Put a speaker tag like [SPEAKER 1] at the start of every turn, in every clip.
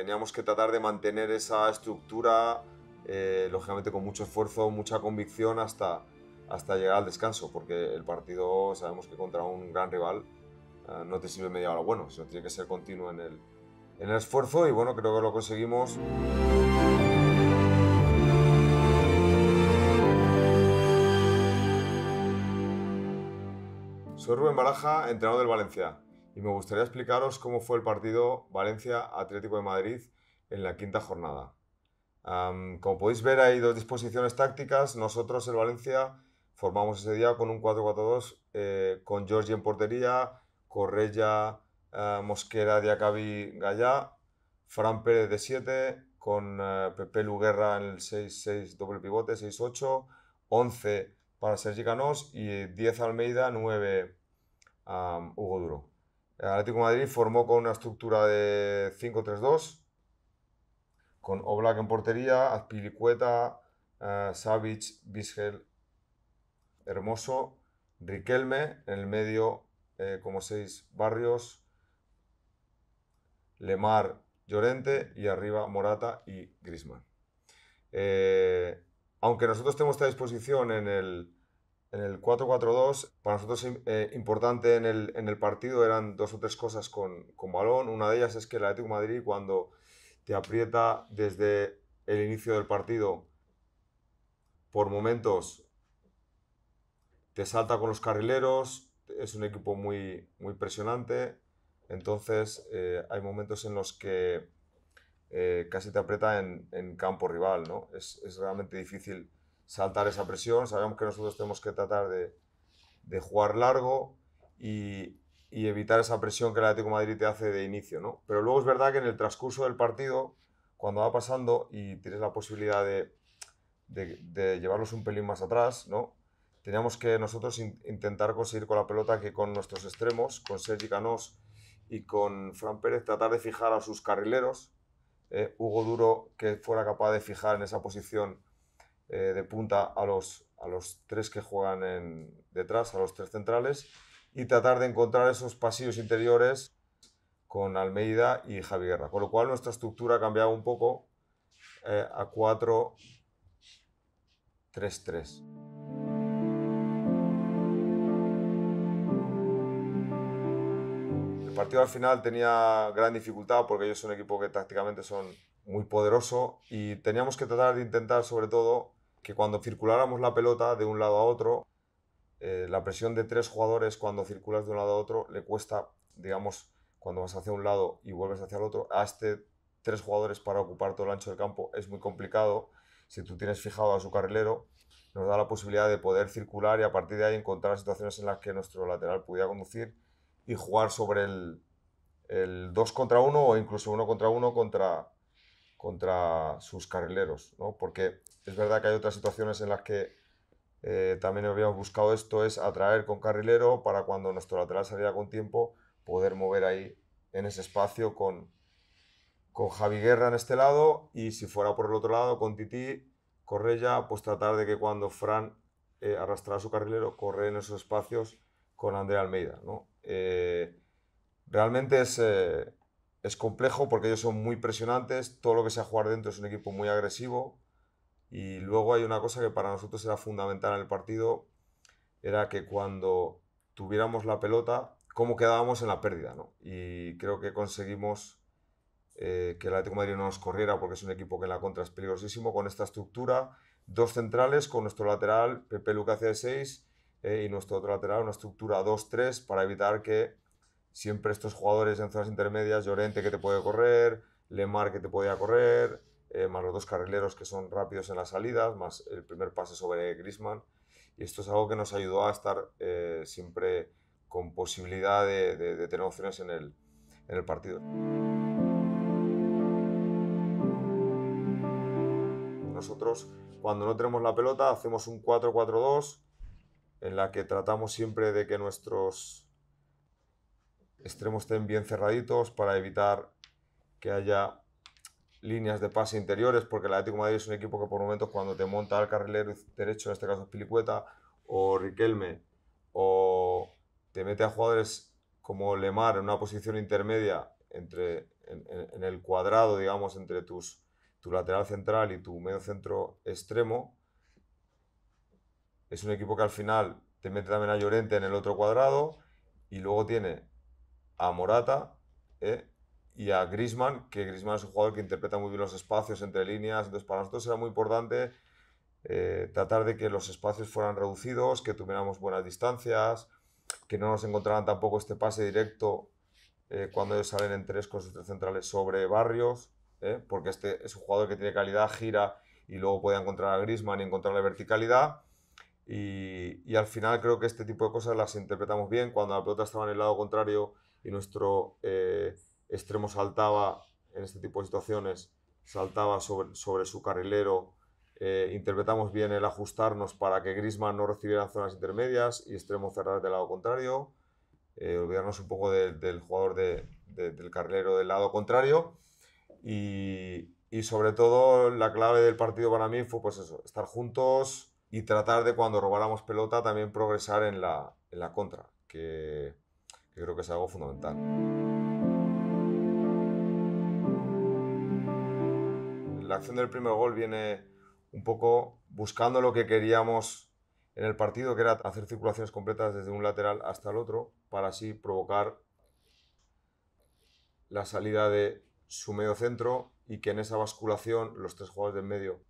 [SPEAKER 1] teníamos que tratar de mantener esa estructura, eh, lógicamente con mucho esfuerzo, mucha convicción hasta, hasta llegar al descanso, porque el partido sabemos que contra un gran rival eh, no te sirve media hora bueno, sino tiene que ser continuo en el, en el esfuerzo y bueno, creo que lo conseguimos. Soy Rubén Baraja, entrenador del Valencia me gustaría explicaros cómo fue el partido Valencia-Atlético de Madrid en la quinta jornada. como podéis ver, hay dos disposiciones tácticas. Nosotros, el Valencia, formamos ese día con un 4-4-2 eh, con Giorgi en portería, Correia, eh, Mosquera, Diacabi, Gallá, Fran Pérez de 7, con eh, Pepe Luguerra en el 6-6 doble pivote, 6-8, 11 para Sergi Canós y 10 Almeida, 9 Hugo Duro. Atlético Madrid formó con una estructura de 5-3-2, con Oblak en portería, Azpilicueta, Savich, eh, Savic, Hermoso, Riquelme, en el medio eh, como seis barrios, Lemar, Llorente y arriba Morata y Grisman. Eh, aunque nosotros tenemos esta disposición en el en el 4-4-2, para nosotros eh, importante en el, partido eran dos o tres cosas con, con balón. Una de ellas es que el Atlético de Madrid, cuando te aprieta desde el inicio del partido, por momentos te salta con los carrileros, es un equipo muy, muy presionante, entonces eh, hay momentos en los que eh, casi te aprieta en, campo rival, ¿no? Es, es, realmente difícil saltar esa presión. Sabemos que nosotros tenemos que tratar de, de jugar largo y, evitar esa presión que el Atlético de Madrid te hace de inicio. ¿no? Pero luego es verdad que en el transcurso del partido, cuando va pasando y tienes la posibilidad de, llevarlos un pelín más atrás, ¿no? teníamos que nosotros intentar conseguir con la pelota que con nuestros extremos, con Sergi Canós y con Fran Pérez, tratar de fijar a sus carrileros. ¿eh? Hugo Duro que fuera capaz de fijar en esa posición eh, de punta a los, a los tres que juegan detrás, a los tres centrales, y tratar de encontrar esos pasillos interiores con Almeida y Javierra Con lo cual nuestra estructura ha cambiado un poco eh, a 4-3-3. El partido al final tenía gran dificultad porque ellos son un equipo que tácticamente son muy poderoso y teníamos que tratar de intentar sobre todo que cuando circuláramos la pelota de un lado a otro, eh, la presión de tres jugadores cuando circulas de un lado a otro le cuesta, digamos, cuando vas hacia un lado y vuelves hacia el otro, a este tres jugadores para ocupar todo el ancho del campo es muy complicado. Si tú tienes fijado a su carrilero, nos da la posibilidad de poder circular y a partir de ahí encontrar situaciones en las que nuestro lateral pudiera conducir y jugar sobre el, el 2 contra 1 o incluso 1 contra 1 contra, contra sus carrileros, Porque es verdad que hay otras situaciones en las que eh, también habíamos buscado esto, es atraer con carrilero para cuando nuestro lateral saliera con tiempo, poder mover ahí en ese espacio con, con Javi Guerra en este lado y si fuera por el otro lado con Titi, Correa, pues tratar de que cuando Fran eh, arrastrara su carrilero, corre en esos espacios con Andrea Almeida, ¿no? Eh, realmente es es complejo porque ellos son muy presionantes, todo lo que sea jugar dentro es un equipo muy agresivo y luego hay una cosa que para nosotros era fundamental en el partido, era que cuando tuviéramos la pelota, cómo quedábamos en la pérdida, Y creo que conseguimos eh, que el Atlético Madrid no nos corriera porque es un equipo que en la contra es peligrosísimo con esta estructura, dos centrales con nuestro lateral Pepe Lucas de 6 y nuestro otro lateral una estructura 2-3 para evitar que siempre estos jugadores en zonas intermedias, Llorente que te puede correr, Lemar que te podía correr, eh, más los dos carrileros que son rápidos en las salidas, más el primer pase sobre Grisman. Y esto es algo que nos ayudó a estar eh, siempre con posibilidad de, tener opciones en el partido. Nosotros, cuando no tenemos la pelota, hacemos un 4-4-2 en la que tratamos siempre de que nuestros extremos estén bien cerraditos para evitar que haya líneas de pase interiores, porque el Atlético Madrid es un equipo que por momentos cuando te monta al carrilero derecho, en este caso es Pilicueta o Riquelme, o te mete a jugadores como Lemar en una posición intermedia entre, en, el cuadrado, digamos, entre tus, tu lateral central y tu medio centro extremo, es un equipo que al final te mete también a Llorente en el otro cuadrado y luego tiene a Morata ¿eh? y a Grisman, que Grisman es un jugador que interpreta muy bien los espacios entre líneas. Entonces, para nosotros era muy importante eh, tratar de que los espacios fueran reducidos, que tuviéramos buenas distancias, que no nos encontraran tampoco este pase directo eh, cuando ellos salen en tres con sus tres centrales sobre barrios, porque este es un jugador que tiene calidad, gira y luego puede encontrar a Grisman y encontrar la verticalidad. Y, y, al final creo que este tipo de cosas las interpretamos bien. Cuando la pelota estaba en el lado contrario, y nuestro eh, extremo saltaba en este tipo de situaciones, saltaba sobre, sobre su carrilero. Eh, interpretamos bien el ajustarnos para que Grisman no recibiera zonas intermedias y extremo cerrar del lado contrario. Eh, olvidarnos un poco del jugador del carrilero del lado contrario. Y, sobre todo la clave del partido para mí fue pues eso, estar juntos y tratar de cuando robáramos pelota también progresar en la, en la contra. Que que creo que es algo fundamental. La acción del primer gol viene un poco buscando lo que queríamos en el partido, que era hacer circulaciones completas desde un lateral hasta el otro, para así provocar la salida de su medio centro y que en esa basculación los tres jugadores del medio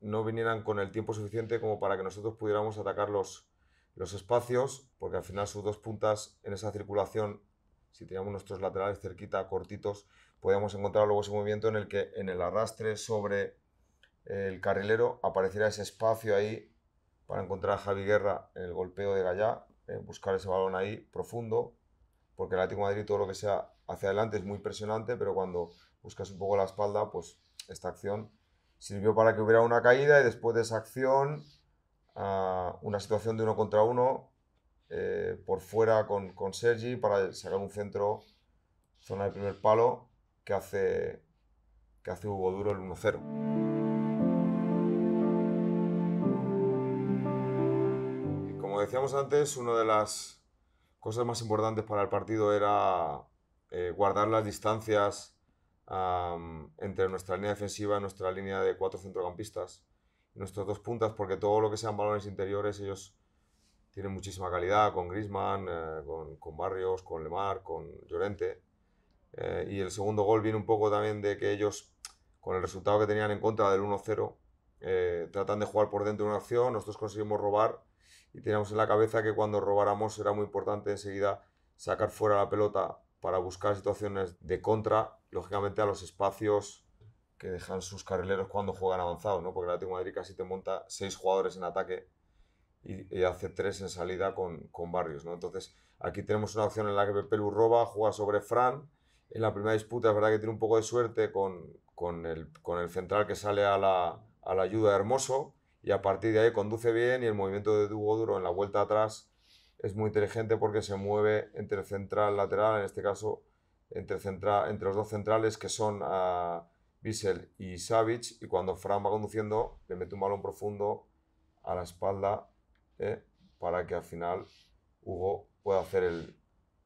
[SPEAKER 1] no vinieran con el tiempo suficiente como para que nosotros pudiéramos atacarlos los espacios, porque al final sus dos puntas en esa circulación, si teníamos nuestros laterales cerquita, cortitos, podíamos encontrar luego ese movimiento en el que en el arrastre sobre el carrilero apareciera ese espacio ahí para encontrar a Javi Guerra en el golpeo de Gallá, eh, buscar ese balón ahí profundo, porque el Atlético de Madrid todo lo que sea hacia adelante es muy impresionante, pero cuando buscas un poco la espalda, pues esta acción sirvió para que hubiera una caída y después de esa acción a una situación de uno contra uno eh, por fuera con, Sergi para sacar un centro, zona de primer palo, que hace, que Hugo Duro el 1-0. Como decíamos antes, una de las cosas más importantes para el partido era eh, guardar las distancias entre nuestra línea defensiva y nuestra línea de cuatro centrocampistas nuestros dos puntas, porque todo lo que sean balones interiores, ellos tienen muchísima calidad con Grisman, eh, con, Barrios, con Lemar, con Llorente. Eh, y el segundo gol viene un poco también de que ellos, con el resultado que tenían en contra del 1-0, eh, tratan de jugar por dentro de una acción, nosotros conseguimos robar y teníamos en la cabeza que cuando robáramos era muy importante enseguida sacar fuera la pelota para buscar situaciones de contra, lógicamente a los espacios que dejan sus carrileros cuando juegan avanzados, ¿no? Porque la Atlético de Madrid casi te monta seis jugadores en ataque y, hace tres en salida con, Barrios, ¿no? Entonces, aquí tenemos una opción en la que Pepe roba, juega sobre Fran. En la primera disputa es verdad que tiene un poco de suerte con, el, con el central que sale a la, ayuda de Hermoso y a partir de ahí conduce bien y el movimiento de Dugo Duro en la vuelta atrás es muy inteligente porque se mueve entre central, lateral, en este caso entre, central, entre los dos centrales que son... Ah, Bissell y Savage. y cuando Fran va conduciendo, le mete un balón profundo a la espalda ¿eh? para que al final Hugo pueda hacer el,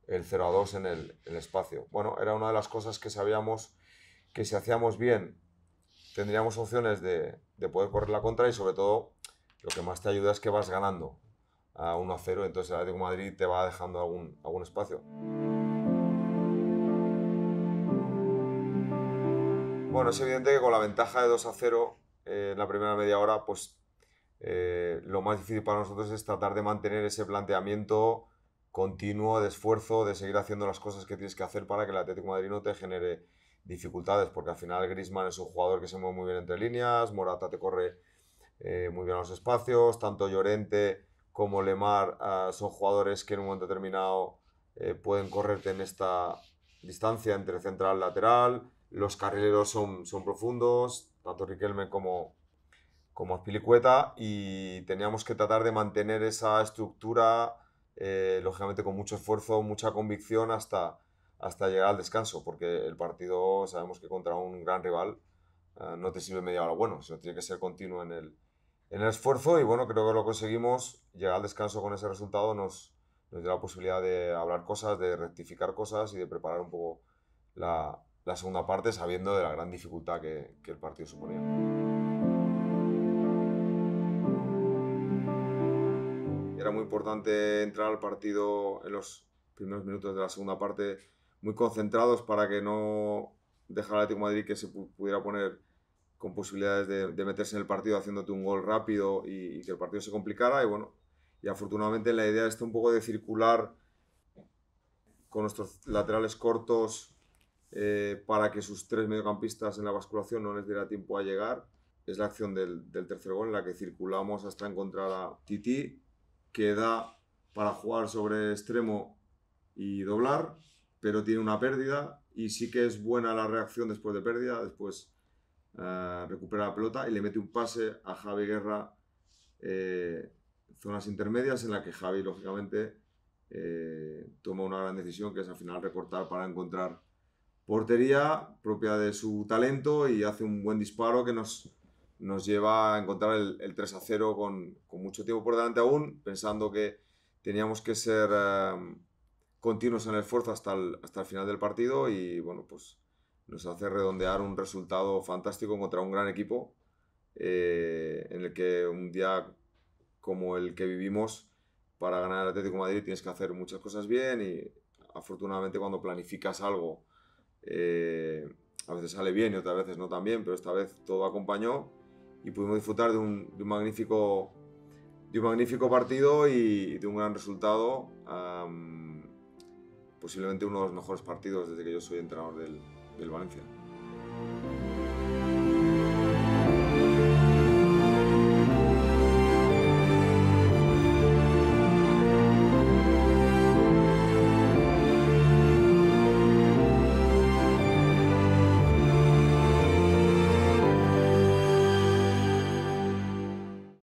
[SPEAKER 1] el 0 a 2 en el, espacio. Bueno, era una de las cosas que sabíamos que si hacíamos bien tendríamos opciones de, poder correr la contra y sobre todo lo que más te ayuda es que vas ganando a 1 a 0, entonces el Atlético de Madrid te va dejando algún, algún espacio. Bueno, es mm. evidente que con la ventaja de 2 a 0 eh, en la primera media hora, pues eh, lo más difícil para nosotros es tratar de mantener ese planteamiento continuo de esfuerzo, de seguir haciendo las cosas que tienes que hacer para que el Atlético de Madrid no te genere dificultades, porque al final Grisman es un jugador que se mueve muy bien entre líneas, Morata te corre eh, muy bien a los espacios, tanto Llorente como Lemar ah, son jugadores que en un momento determinado pueden correrte en esta distancia entre central lateral, los carrileros son, profundos, tanto Riquelme como, como y teníamos que tratar de mantener esa estructura, eh, lógicamente con mucho esfuerzo, mucha convicción hasta, hasta llegar al descanso, porque el partido sabemos que contra un gran rival eh, no te sirve media hora bueno, sino tiene que ser continuo en el, en el esfuerzo y bueno, creo que lo conseguimos, llegar al descanso con ese resultado nos, nos dio la posibilidad de hablar cosas, de rectificar cosas y de preparar un poco la, la segunda parte sabiendo de la gran dificultad que, el partido suponía. Era muy importante entrar al partido en los primeros minutos de la segunda parte muy concentrados para que no dejara el Atlético Madrid que se pudiera poner con posibilidades de, meterse en el partido haciéndote un gol rápido y, que el partido se complicara. Y bueno, y afortunadamente la idea está un poco de circular con nuestros laterales cortos eh, para que sus tres mediocampistas en la basculación no les diera tiempo a llegar. Es la acción del, tercer gol en la que circulamos hasta encontrar a Titi, que da para jugar sobre extremo y doblar, pero tiene una pérdida y sí que es buena la reacción después de pérdida, después eh, recupera la pelota y le mete un pase a Javi Guerra eh, zonas intermedias en la que Javi lógicamente toma una gran decisión que es al final recortar para encontrar portería propia de su talento y hace un buen disparo que nos, nos lleva a encontrar el, 3 a 0 con, con, mucho tiempo por delante aún, pensando que teníamos que ser em, continuos en el esfuerzo hasta el, hasta el final del partido y bueno, pues nos hace redondear un resultado fantástico contra un gran equipo eh, en el que un día como el que vivimos para ganar el Atlético de Madrid tienes que hacer muchas cosas bien y afortunadamente cuando planificas algo eh, a veces sale bien y otras veces no tan bien, pero esta vez todo acompañó y pudimos disfrutar de un, magnífico de un magnífico partido y de un gran resultado. posiblemente uno de los mejores partidos desde que yo soy entrenador del, del Valencia.